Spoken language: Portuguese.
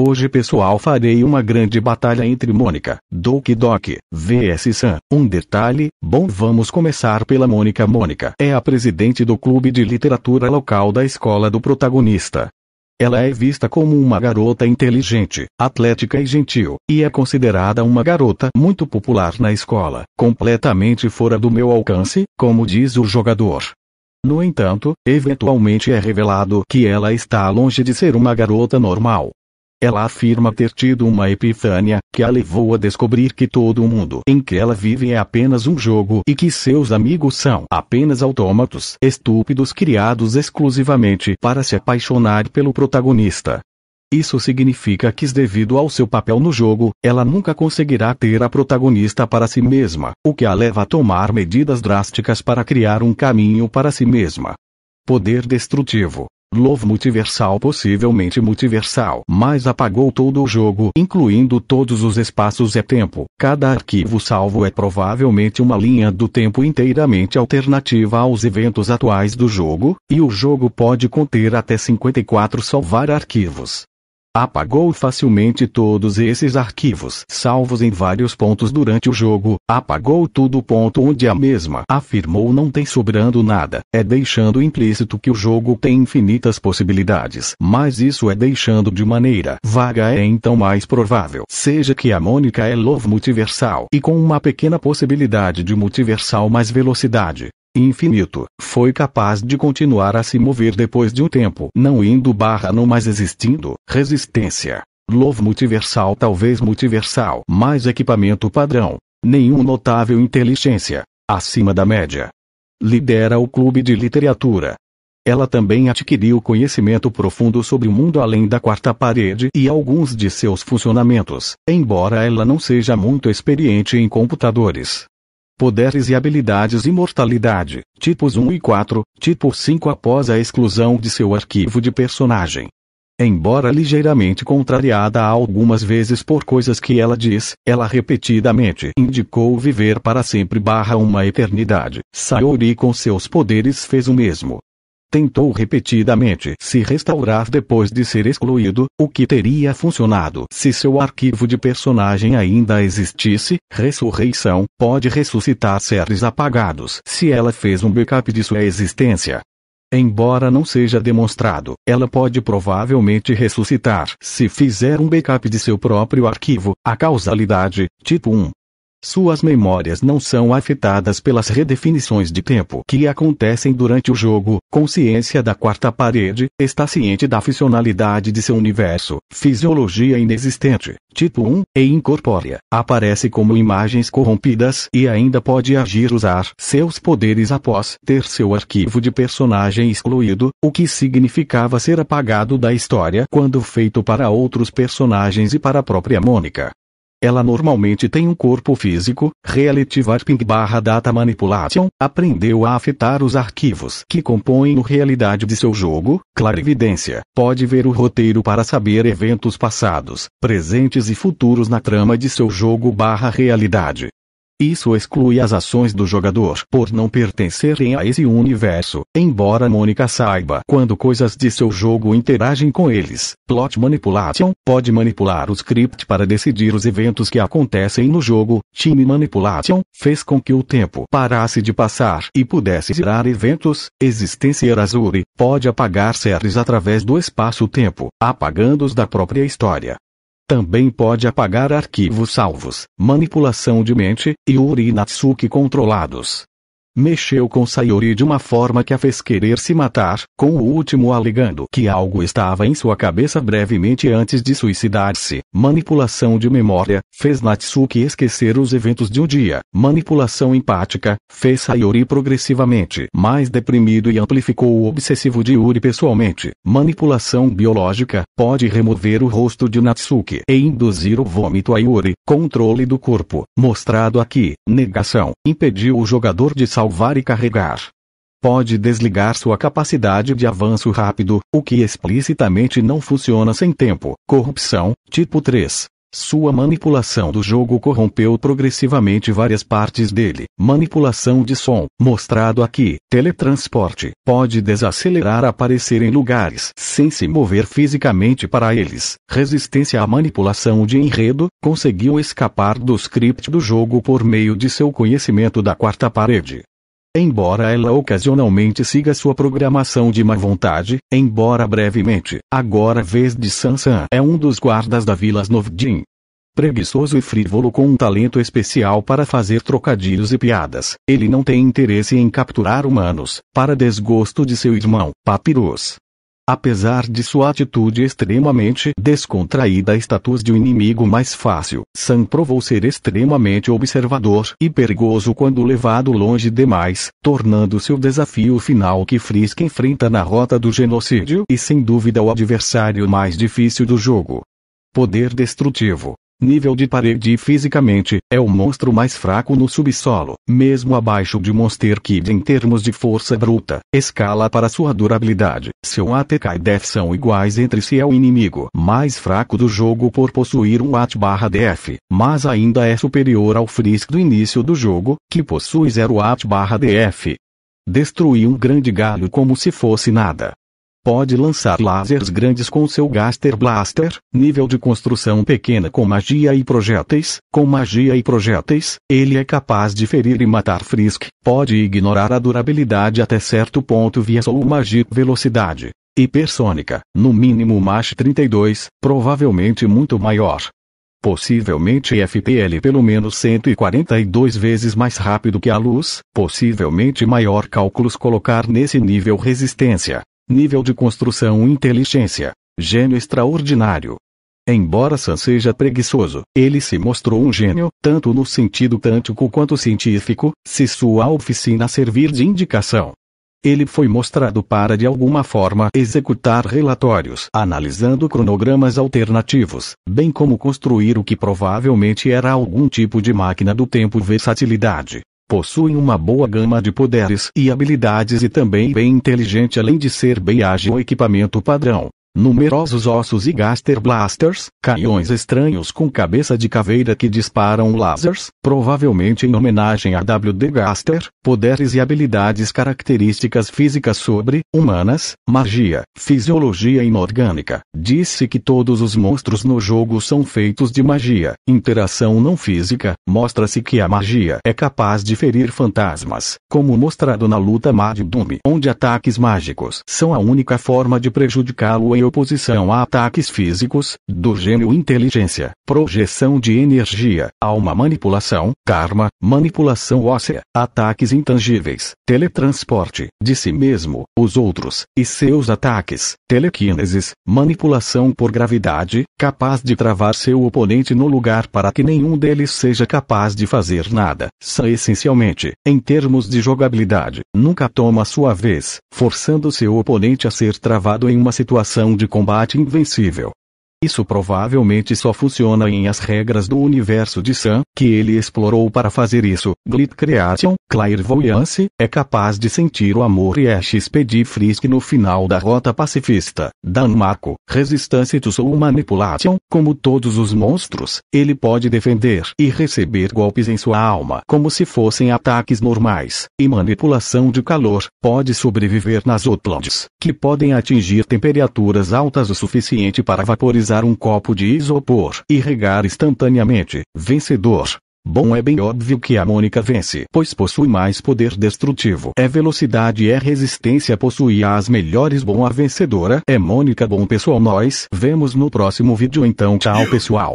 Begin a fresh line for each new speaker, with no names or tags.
Hoje pessoal farei uma grande batalha entre Mônica, Doki Doki, vs Sam. Um detalhe, bom vamos começar pela Mônica. Mônica é a presidente do clube de literatura local da escola do protagonista. Ela é vista como uma garota inteligente, atlética e gentil, e é considerada uma garota muito popular na escola, completamente fora do meu alcance, como diz o jogador. No entanto, eventualmente é revelado que ela está longe de ser uma garota normal. Ela afirma ter tido uma epifânia, que a levou a descobrir que todo o mundo em que ela vive é apenas um jogo e que seus amigos são apenas autômatos estúpidos criados exclusivamente para se apaixonar pelo protagonista. Isso significa que, devido ao seu papel no jogo, ela nunca conseguirá ter a protagonista para si mesma, o que a leva a tomar medidas drásticas para criar um caminho para si mesma. Poder destrutivo Love multiversal possivelmente multiversal, mas apagou todo o jogo, incluindo todos os espaços e tempo. Cada arquivo salvo é provavelmente uma linha do tempo inteiramente alternativa aos eventos atuais do jogo, e o jogo pode conter até 54 salvar arquivos apagou facilmente todos esses arquivos salvos em vários pontos durante o jogo, apagou tudo ponto onde a mesma afirmou não tem sobrando nada, é deixando implícito que o jogo tem infinitas possibilidades, mas isso é deixando de maneira vaga é então mais provável seja que a Mônica é love multiversal e com uma pequena possibilidade de multiversal mais velocidade, infinito, foi capaz de continuar a se mover depois de um tempo, não indo barra não mais existindo, resistência. Love multiversal talvez multiversal, mais equipamento padrão. Nenhum notável inteligência. Acima da média. Lidera o clube de literatura. Ela também adquiriu conhecimento profundo sobre o mundo além da quarta parede e alguns de seus funcionamentos, embora ela não seja muito experiente em computadores poderes e habilidades imortalidade, tipos 1 e 4, tipo 5 após a exclusão de seu arquivo de personagem. Embora ligeiramente contrariada algumas vezes por coisas que ela diz, ela repetidamente indicou viver para sempre barra uma eternidade. Sayori com seus poderes fez o mesmo tentou repetidamente se restaurar depois de ser excluído, o que teria funcionado se seu arquivo de personagem ainda existisse. Ressurreição pode ressuscitar seres apagados se ela fez um backup de sua existência. Embora não seja demonstrado, ela pode provavelmente ressuscitar se fizer um backup de seu próprio arquivo. A causalidade, tipo 1, suas memórias não são afetadas pelas redefinições de tempo que acontecem durante o jogo. Consciência da quarta parede, está ciente da funcionalidade de seu universo, fisiologia inexistente, tipo 1, e incorpórea. Aparece como imagens corrompidas e ainda pode agir usar seus poderes após ter seu arquivo de personagem excluído, o que significava ser apagado da história quando feito para outros personagens e para a própria Mônica. Ela normalmente tem um corpo físico, Reality Warping barra Data Manipulation, aprendeu a afetar os arquivos que compõem a realidade de seu jogo, clarividência, pode ver o roteiro para saber eventos passados, presentes e futuros na trama de seu jogo barra realidade, isso exclui as ações do jogador por não pertencerem a esse universo, embora Mônica saiba quando coisas de seu jogo interagem com eles. Plot Manipulation pode manipular o script para decidir os eventos que acontecem no jogo. Time Manipulation fez com que o tempo parasse de passar e pudesse girar eventos. Existência Azure pode apagar séries através do espaço-tempo, apagando-os da própria história. Também pode apagar arquivos salvos, manipulação de mente, e Uri Natsuki controlados, Mexeu com Sayori de uma forma que a fez querer se matar, com o último alegando que algo estava em sua cabeça brevemente antes de suicidar-se. Manipulação de memória, fez Natsuki esquecer os eventos de um dia. Manipulação empática, fez Sayori progressivamente mais deprimido e amplificou o obsessivo de Yuri pessoalmente. Manipulação biológica, pode remover o rosto de Natsuki e induzir o vômito a Yuri. Controle do corpo, mostrado aqui, negação, impediu o jogador de salvar salvar e carregar. Pode desligar sua capacidade de avanço rápido, o que explicitamente não funciona sem tempo. Corrupção, tipo 3. Sua manipulação do jogo corrompeu progressivamente várias partes dele. Manipulação de som, mostrado aqui. Teletransporte pode desacelerar aparecer em lugares sem se mover fisicamente para eles. Resistência à manipulação de enredo conseguiu escapar do script do jogo por meio de seu conhecimento da quarta parede. Embora ela ocasionalmente siga sua programação de má vontade, embora brevemente, agora vez de Sansan é um dos guardas da Vila Snowdin. Preguiçoso e frívolo com um talento especial para fazer trocadilhos e piadas, ele não tem interesse em capturar humanos, para desgosto de seu irmão, Papirus. Apesar de sua atitude extremamente descontraída status de um inimigo mais fácil, Sam provou ser extremamente observador e perigoso quando levado longe demais, tornando-se o desafio final que Frisk enfrenta na rota do genocídio e sem dúvida o adversário mais difícil do jogo. Poder destrutivo Nível de parede fisicamente, é o monstro mais fraco no subsolo, mesmo abaixo de Monster Kid em termos de força bruta, escala para sua durabilidade. Seu ATK e DEF são iguais entre si é o inimigo mais fraco do jogo por possuir um AT/DEF, mas ainda é superior ao Frisk do início do jogo, que possui 0 AT/DEF. Destruir um grande galho como se fosse nada. Pode lançar lasers grandes com seu Gaster Blaster, nível de construção pequena com magia e projéteis, com magia e projéteis, ele é capaz de ferir e matar Frisk, pode ignorar a durabilidade até certo ponto via sua magia velocidade. Hipersônica, no mínimo Mach 32, provavelmente muito maior possivelmente FPL pelo menos 142 vezes mais rápido que a luz, possivelmente maior cálculos colocar nesse nível resistência. Nível de construção inteligência. Gênio extraordinário. Embora San seja preguiçoso, ele se mostrou um gênio, tanto no sentido tântico quanto científico, se sua oficina servir de indicação. Ele foi mostrado para de alguma forma executar relatórios, analisando cronogramas alternativos, bem como construir o que provavelmente era algum tipo de máquina do tempo versatilidade. Possuem uma boa gama de poderes e habilidades e também bem inteligente além de ser bem ágil o equipamento padrão. Numerosos ossos e gaster blasters, canhões estranhos com cabeça de caveira que disparam lasers, provavelmente em homenagem a W.D. Gaster, poderes e habilidades características físicas sobre, humanas, magia, fisiologia inorgânica. Disse que todos os monstros no jogo são feitos de magia, interação não física, mostra-se que a magia é capaz de ferir fantasmas, como mostrado na luta Mad Doom, onde ataques mágicos são a única forma de prejudicá-lo em oposição a ataques físicos, do gênio inteligência, projeção de energia, alma manipulação, karma, manipulação óssea, ataques intangíveis, teletransporte, de si mesmo, os outros, e seus ataques, telequineses, manipulação por gravidade, capaz de travar seu oponente no lugar para que nenhum deles seja capaz de fazer nada, são essencialmente, em termos de jogabilidade, nunca toma sua vez, forçando seu oponente a ser travado em uma situação leão de combate invencível isso provavelmente só funciona em as regras do universo de Sam, que ele explorou para fazer isso. Glit Creation, Clairvoyance, é capaz de sentir o amor e a XP de Frisk no final da rota pacifista. Danmaco, Resistance to Soul Manipulation, como todos os monstros, ele pode defender e receber golpes em sua alma como se fossem ataques normais, e manipulação de calor, pode sobreviver nas Outlands, que podem atingir temperaturas altas o suficiente para vaporizar utilizar um copo de isopor e regar instantaneamente. Vencedor. Bom, é bem óbvio que a Mônica vence, pois possui mais poder destrutivo. É velocidade e é resistência possui as melhores. Bom, a vencedora é Mônica. Bom, pessoal, nós vemos no próximo vídeo. Então, tchau, pessoal.